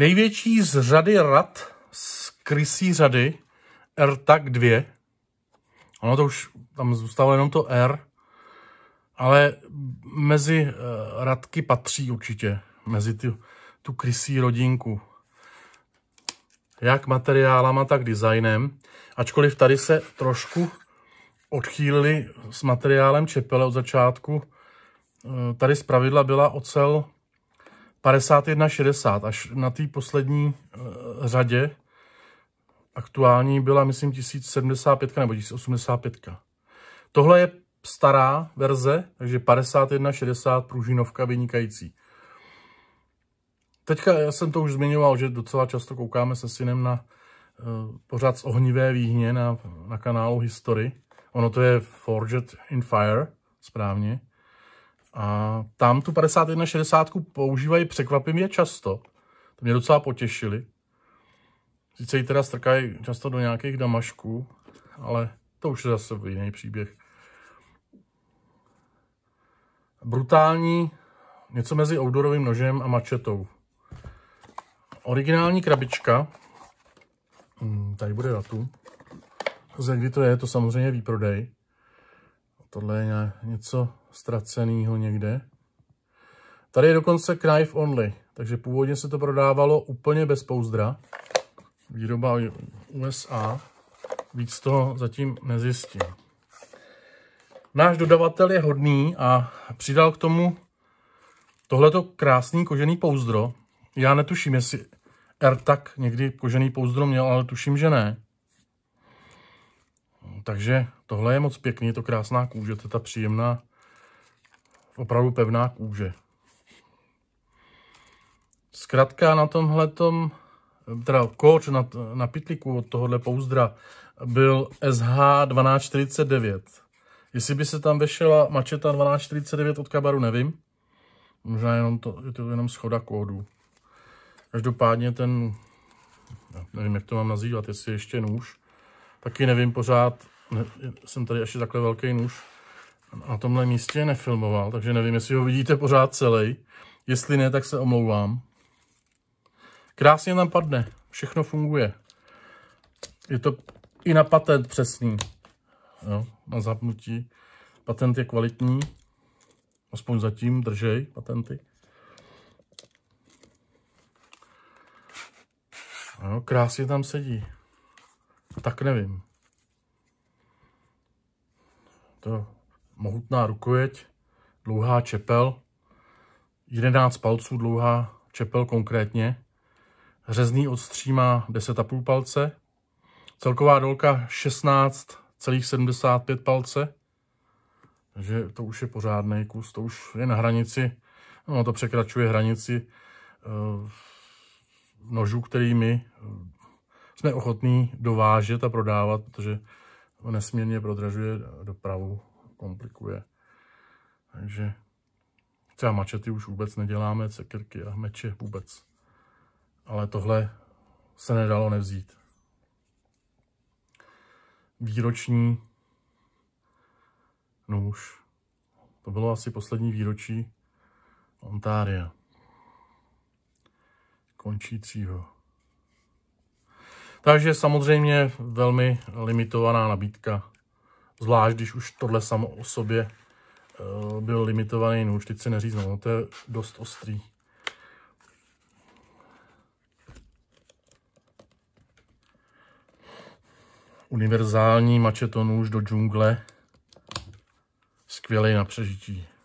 Největší z řady rad z krysí řady RTAC 2. Ono to už tam zůstalo jenom to R, ale mezi uh, radky patří určitě, mezi ty, tu krysí rodinku. Jak materiálama, tak designem. Ačkoliv tady se trošku odchýlili s materiálem čepele od začátku. Eh, tady zpravidla byla ocel 51,60 až na té poslední eh, řadě aktuální byla, myslím, 1075 nebo 1085. Tohle je stará verze, takže 51,60 pružinovka vynikající. Teďka já jsem to už zmiňoval, že docela často koukáme se synem na uh, pořád z ohnivé výhně na, na kanálu History. Ono to je Forged in Fire, správně. A tam tu 5160 používají překvapivě často. To mě docela potěšili. Sice ji teda strkají často do nějakých damašků, ale to už je zase jiný příběh. Brutální, něco mezi outdoorovým nožem a mačetou. Originální krabička, hm, tady bude datum, ze kdy to je, to samozřejmě výprodej. Tohle je něco ztraceného někde. Tady je dokonce knife only, takže původně se to prodávalo úplně bez pouzdra. Výroba USA, víc toho zatím nezjistím. Náš dodavatel je hodný a přidal k tomu tohleto krásný kožený pouzdro. Já netuším, jestli AirTag někdy kožený pouzdro měl, ale tuším, že ne. Takže Tohle je moc pěkný, je to krásná kůže, to je ta příjemná, opravdu pevná kůže. Zkrátka na tom, teda koč na, na pitliku od tohohle pouzdra byl SH 1249. Jestli by se tam vešela mačeta 1249 od kabaru, nevím. Možná jenom to, je to jenom schoda kódu. Každopádně ten, no, nevím, jak to mám nazývat, jestli ještě nůž, taky nevím pořád, ne, jsem tady ještě takhle velký nůž, na tomhle místě nefilmoval, takže nevím, jestli ho vidíte pořád celý. Jestli ne, tak se omlouvám. Krásně tam padne, všechno funguje. Je to i na patent přesný. Jo, na zapnutí. Patent je kvalitní. Aspoň zatím držej patenty. Jo, krásně tam sedí. Tak nevím. To mohutná rukojeť, dlouhá čepel, 11 palců dlouhá čepel konkrétně. Řezný odstří má 10,5 palce. Celková délka 16,75 palce. Takže to už je pořádný kus, to už je na hranici, no to překračuje hranici eh, nožů, kterými eh, jsme ochotní dovážet a prodávat, protože nesmírně prodražuje dopravu, komplikuje. Takže třeba mačety už vůbec neděláme, cekrky a meče vůbec. Ale tohle se nedalo nevzít. Výroční nůž. No to bylo asi poslední výročí Ontária. Končí třího. Takže samozřejmě velmi limitovaná nabídka. Zvlášť, když už tohle samo o sobě eh, byl limitovaný nůž, no teď si neříznou, no, to je dost ostrý. Univerzální nůž do džungle. Skvělý na přežití.